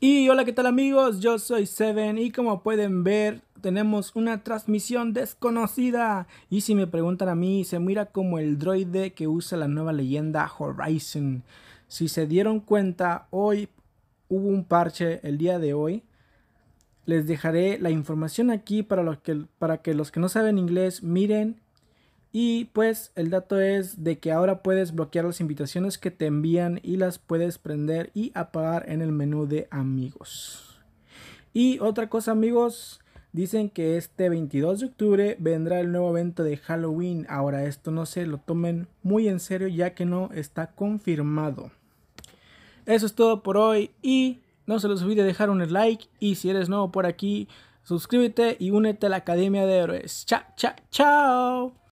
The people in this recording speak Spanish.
Y hola, ¿qué tal amigos? Yo soy Seven y como pueden ver tenemos una transmisión desconocida. Y si me preguntan a mí, se mira como el droide que usa la nueva leyenda Horizon. Si se dieron cuenta, hoy hubo un parche el día de hoy. Les dejaré la información aquí para, que, para que los que no saben inglés miren y pues el dato es de que ahora puedes bloquear las invitaciones que te envían y las puedes prender y apagar en el menú de amigos. Y otra cosa amigos, dicen que este 22 de octubre vendrá el nuevo evento de Halloween. Ahora esto no se lo tomen muy en serio ya que no está confirmado. Eso es todo por hoy y no se los olvide dejar un like y si eres nuevo por aquí, suscríbete y únete a la Academia de Héroes. Chao, chao, chao.